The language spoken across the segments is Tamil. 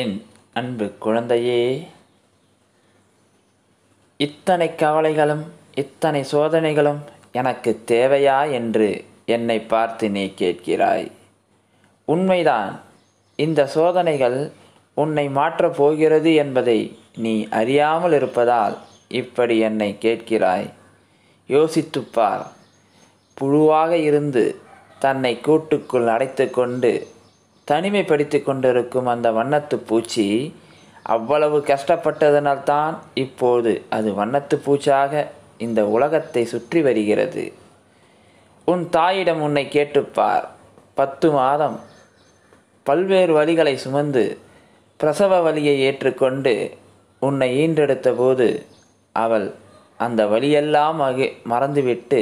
என் அன்பு குழந்தையே இத்தனை கவலைகளும் இத்தனை சோதனைகளும் எனக்கு தேவையா என்று என்னை பார்த்து நீ கேட்கிறாய் உண்மைதான் இந்த சோதனைகள் உன்னை மாற்றப் போகிறது என்பதை நீ அறியாமல் இருப்பதால் இப்படி என்னை கேட்கிறாய் யோசித்துப்பார் புழுவாக இருந்து தன்னை கூட்டுக்குள் அடைத்து கொண்டு தனிமைப்படுத்தி கொண்டிருக்கும் அந்த வண்ணத்து பூச்சி அவ்வளவு கஷ்டப்பட்டதனால்தான் இப்போது அது வண்ணத்து பூச்சாக இந்த உலகத்தை சுற்றி வருகிறது உன் தாயிடம் உன்னை கேட்டுப்பார் பத்து மாதம் பல்வேறு வழிகளை சுமந்து பிரசவ வழியை ஏற்றுக்கொண்டு உன்னை ஈன்றெடுத்த போது அவள் அந்த வழியெல்லாம் மகி மறந்துவிட்டு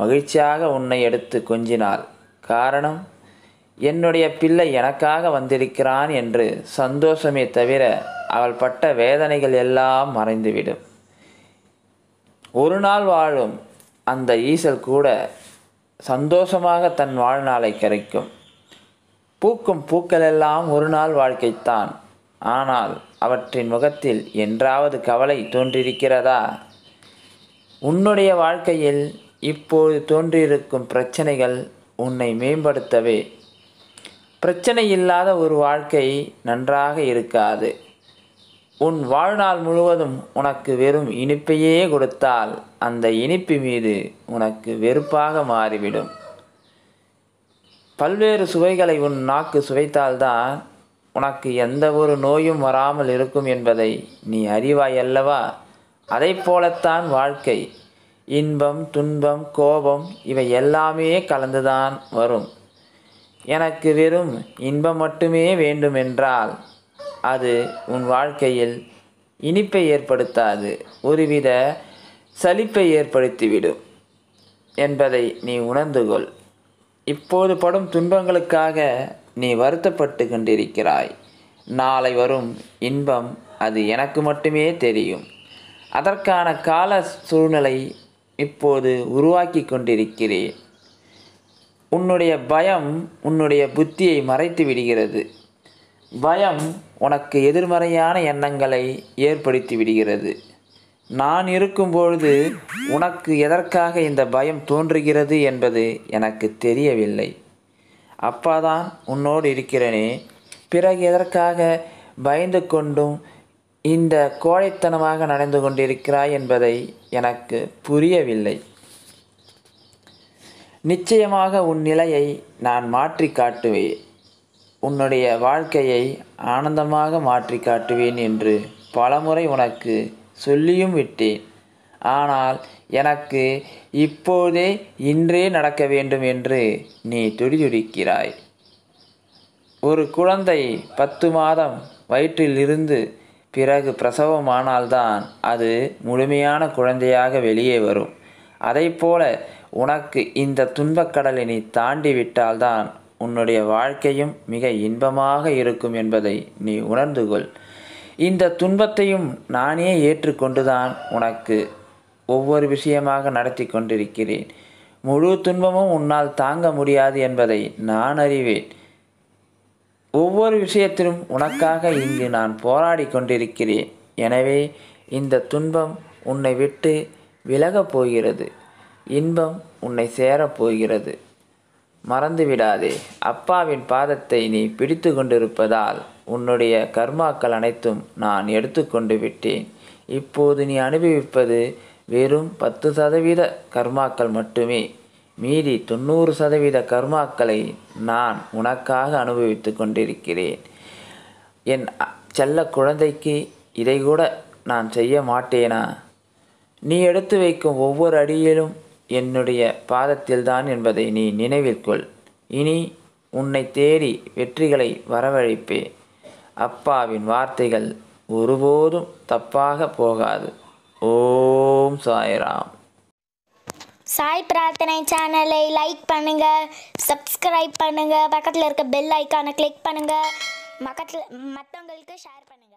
மகிழ்ச்சியாக உன்னை எடுத்து கொஞ்சினாள் காரணம் என்னுடைய பிள்ளை எனக்காக வந்திருக்கிறான் என்று சந்தோஷமே தவிர அவள் பட்ட வேதனைகள் எல்லாம் மறைந்துவிடும் ஒரு நாள் வாழும் அந்த ஈசல் கூட சந்தோஷமாக தன் வாழ்நாளை கரைக்கும் பூக்கும் பூக்கள் எல்லாம் ஒரு நாள் வாழ்க்கைத்தான் ஆனால் அவற்றின் முகத்தில் என்றாவது கவலை தோன்றிருக்கிறதா உன்னுடைய வாழ்க்கையில் இப்போது தோன்றியிருக்கும் பிரச்சனைகள் உன்னை மேம்படுத்தவே பிரச்சனை இல்லாத ஒரு வாழ்க்கை நன்றாக இருக்காது உன் வாழ்நாள் முழுவதும் உனக்கு வெறும் இனிப்பையே கொடுத்தால் அந்த இனிப்பு மீது உனக்கு வெறுப்பாக மாறிவிடும் பல்வேறு சுவைகளை உன் நாக்கு சுவைத்தால்தான் உனக்கு எந்த ஒரு நோயும் வராமல் இருக்கும் என்பதை நீ அறிவாய் அல்லவா அதை போலத்தான் வாழ்க்கை இன்பம் துன்பம் கோபம் இவை எல்லாமே கலந்துதான் வரும் எனக்கு வெறும் இன்பம் மட்டுமே வேண்டுமென்றால் அது உன் வாழ்க்கையில் இனிப்பை ஏற்படுத்தாது ஒருவித சலிப்பை ஏற்படுத்திவிடும் என்பதை நீ உணர்ந்து கொள் இப்போது படும் துன்பங்களுக்காக நீ வருத்தப்பட்டு கொண்டிருக்கிறாய் நாளை வரும் இன்பம் அது எனக்கு மட்டுமே தெரியும் அதற்கான கால சூழ்நிலை இப்போது உருவாக்கி கொண்டிருக்கிறேன் உன்னுடைய பயம் உன்னுடைய புத்தியை மறைத்து விடுகிறது பயம் உனக்கு எதிர்மறையான எண்ணங்களை ஏற்படுத்தி விடுகிறது நான் இருக்கும்பொழுது உனக்கு எதற்காக இந்த பயம் தோன்றுகிறது என்பது எனக்கு தெரியவில்லை அப்பாதான் உன்னோடு இருக்கிறேனே பிறகு எதற்காக பயந்து கொண்டும் இந்த கோழைத்தனமாக நடந்து கொண்டிருக்கிறாய் என்பதை எனக்கு புரியவில்லை நிச்சயமாக உன் நிலையை நான் மாற்றி காட்டுவேன் உன்னுடைய வாழ்க்கையை ஆனந்தமாக மாற்றி காட்டுவேன் என்று பலமுறை உனக்கு சொல்லியும் விட்டேன் ஆனால் எனக்கு இப்போதே இன்றே நடக்க வேண்டும் என்று நீ துடிதுடிக்கிறாய் ஒரு குழந்தை பத்து மாதம் வயிற்றிலிருந்து பிறகு பிரசவமானால்தான் அது முழுமையான குழந்தையாக வெளியே வரும் அதை போல உனக்கு இந்த துன்பக்கடலை நீ தாண்டி விட்டால்தான் உன்னுடைய வாழ்க்கையும் மிக இன்பமாக இருக்கும் என்பதை நீ உணர்ந்து கொள் இந்த துன்பத்தையும் நானே ஏற்றுக்கொண்டுதான் உனக்கு ஒவ்வொரு விஷயமாக நடத்தி கொண்டிருக்கிறேன் முழு துன்பமும் உன்னால் தாங்க முடியாது என்பதை நான் அறிவேன் ஒவ்வொரு விஷயத்திலும் உனக்காக இங்கு நான் போராடி கொண்டிருக்கிறேன் எனவே இந்த துன்பம் உன்னை விட்டு விலகப் போகிறது இன்பம் உன்னை சேரப்போகிறது மறந்துவிடாதே அப்பாவின் பாதத்தை நீ பிடித்து கொண்டிருப்பதால் உன்னுடைய கர்மாக்கள் அனைத்தும் நான் எடுத்துக்கொண்டு விட்டேன் இப்போது நீ அனுபவிப்பது வெறும் பத்து சதவீத கர்மாக்கள் மட்டுமே மீறி தொண்ணூறு சதவீத கர்மாக்களை நான் உனக்காக அனுபவித்து கொண்டிருக்கிறேன் என் செல்ல குழந்தைக்கு இதை கூட நான் செய்ய மாட்டேனா நீ எடுத்து வைக்கும் ஒவ்வொரு அடியிலும் என்னுடைய பாதத்தில்தான் என்பதை நீ நினைவில் கொள் இனி உன்னை தேடி வெற்றிகளை வரவழைப்பே அப்பாவின் வார்த்தைகள் ஒருபோதும் தப்பாக போகாது ஓம் சாய்ராம் சாய் பிரார்த்தனை சேனலை லைக் பண்ணுங்க சப்ஸ்கிரைப் பண்ணுங்க பக்கத்தில் இருக்க பெல் ஐக்கானை கிளிக் பண்ணுங்க பக்கத்தில் மற்றவங்களுக்கு ஷேர் பண்ணுங்க